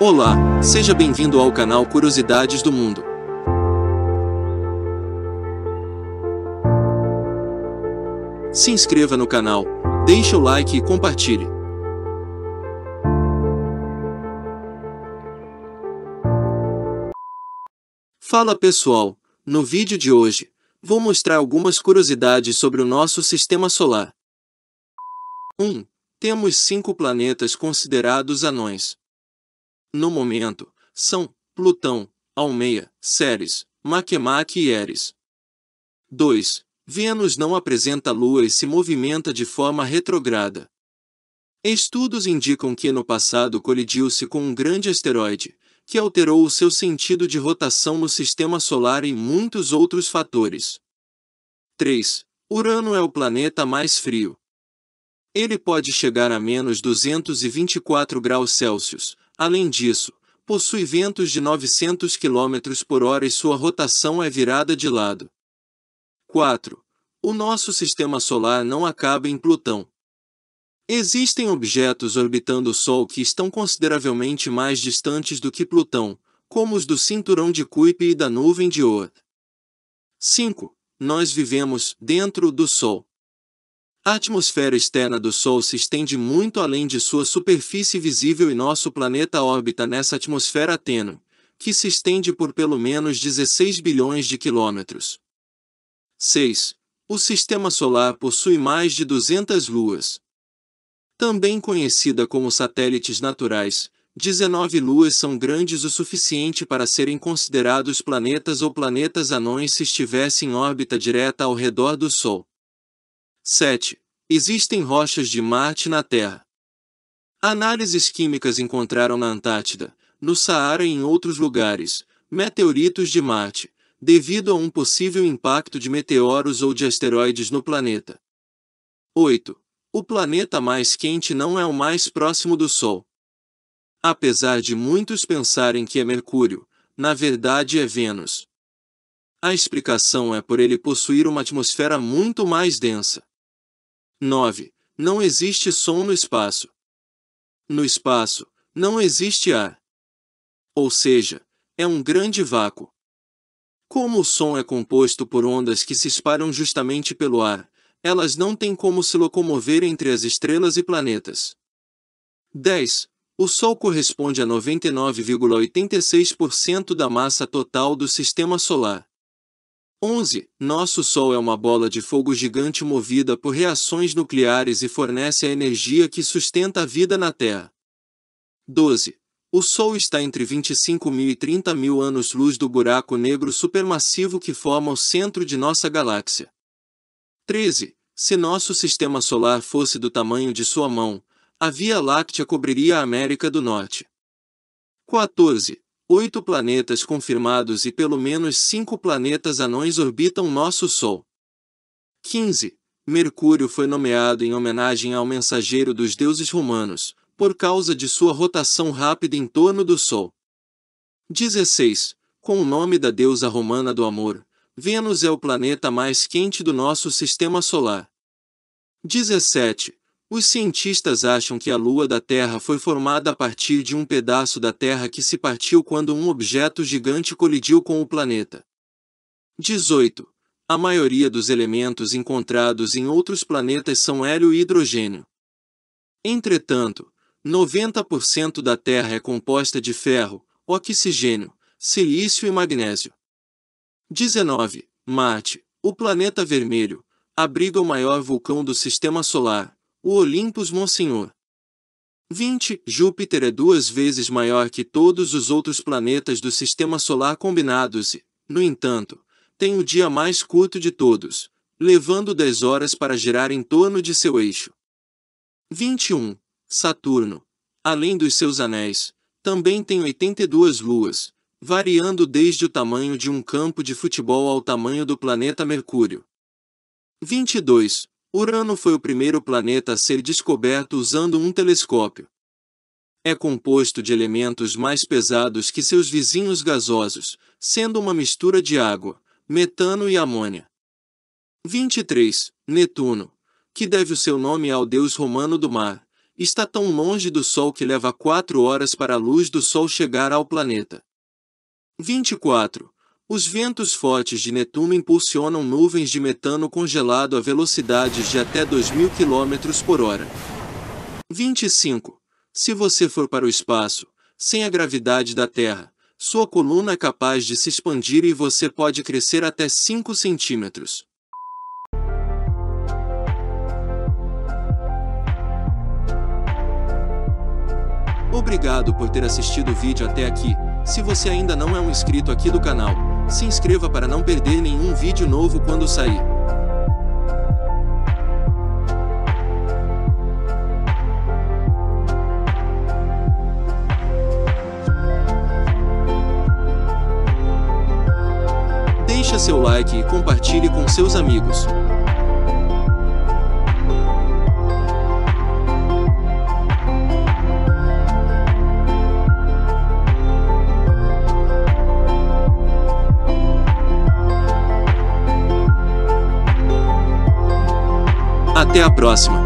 Olá, seja bem-vindo ao canal Curiosidades do Mundo. Se inscreva no canal, deixe o like e compartilhe. Fala pessoal, no vídeo de hoje, vou mostrar algumas curiosidades sobre o nosso sistema solar. 1. Temos cinco planetas considerados anões no momento, são Plutão, Almeia, Ceres, Makemake e Eris. 2. Vênus não apresenta Lua e se movimenta de forma retrograda. Estudos indicam que no passado colidiu-se com um grande asteroide, que alterou o seu sentido de rotação no sistema solar e muitos outros fatores. 3. Urano é o planeta mais frio. Ele pode chegar a menos 224 graus Celsius, Além disso, possui ventos de 900 km por hora e sua rotação é virada de lado. 4. O nosso sistema solar não acaba em Plutão. Existem objetos orbitando o Sol que estão consideravelmente mais distantes do que Plutão, como os do cinturão de Kuiper e da nuvem de Oort. 5. Nós vivemos dentro do Sol. A atmosfera externa do Sol se estende muito além de sua superfície visível e nosso planeta orbita nessa atmosfera tênue, que se estende por pelo menos 16 bilhões de quilômetros. 6. O Sistema Solar possui mais de 200 luas. Também conhecida como satélites naturais, 19 luas são grandes o suficiente para serem considerados planetas ou planetas anões se estivessem em órbita direta ao redor do Sol. 7. Existem rochas de Marte na Terra. Análises químicas encontraram na Antártida, no Saara e em outros lugares, meteoritos de Marte, devido a um possível impacto de meteoros ou de asteroides no planeta. 8. O planeta mais quente não é o mais próximo do Sol. Apesar de muitos pensarem que é Mercúrio, na verdade é Vênus. A explicação é por ele possuir uma atmosfera muito mais densa. 9. Não existe som no espaço. No espaço, não existe ar. Ou seja, é um grande vácuo. Como o som é composto por ondas que se espalham justamente pelo ar, elas não têm como se locomover entre as estrelas e planetas. 10. O Sol corresponde a 99,86% da massa total do Sistema Solar. 11. Nosso Sol é uma bola de fogo gigante movida por reações nucleares e fornece a energia que sustenta a vida na Terra. 12. O Sol está entre 25 mil e 30 mil anos-luz do buraco negro supermassivo que forma o centro de nossa galáxia. 13. Se nosso sistema solar fosse do tamanho de sua mão, a Via Láctea cobriria a América do Norte. 14 oito planetas confirmados e pelo menos cinco planetas anões orbitam nosso Sol. 15. Mercúrio foi nomeado em homenagem ao mensageiro dos deuses romanos, por causa de sua rotação rápida em torno do Sol. 16. Com o nome da deusa romana do amor, Vênus é o planeta mais quente do nosso sistema solar. 17. Os cientistas acham que a Lua da Terra foi formada a partir de um pedaço da Terra que se partiu quando um objeto gigante colidiu com o planeta. 18. A maioria dos elementos encontrados em outros planetas são hélio e hidrogênio. Entretanto, 90% da Terra é composta de ferro, oxigênio, silício e magnésio. 19. Marte, o planeta vermelho, abriga o maior vulcão do sistema solar, o Olympus Monsenhor. 20. Júpiter é duas vezes maior que todos os outros planetas do Sistema Solar combinados e, no entanto, tem o dia mais curto de todos, levando 10 horas para girar em torno de seu eixo. 21. Saturno, além dos seus anéis, também tem 82 luas, variando desde o tamanho de um campo de futebol ao tamanho do planeta Mercúrio. 22. Urano foi o primeiro planeta a ser descoberto usando um telescópio. É composto de elementos mais pesados que seus vizinhos gasosos, sendo uma mistura de água, metano e amônia. 23. Netuno, que deve o seu nome ao deus romano do mar, está tão longe do Sol que leva quatro horas para a luz do Sol chegar ao planeta. 24. Os ventos fortes de Netuno impulsionam nuvens de metano congelado a velocidades de até 2.000 km por hora. 25. Se você for para o espaço, sem a gravidade da Terra, sua coluna é capaz de se expandir e você pode crescer até 5 centímetros. Obrigado por ter assistido o vídeo até aqui. Se você ainda não é um inscrito aqui do canal, se inscreva para não perder nenhum vídeo novo quando sair. Deixe seu like e compartilhe com seus amigos. Até a próxima!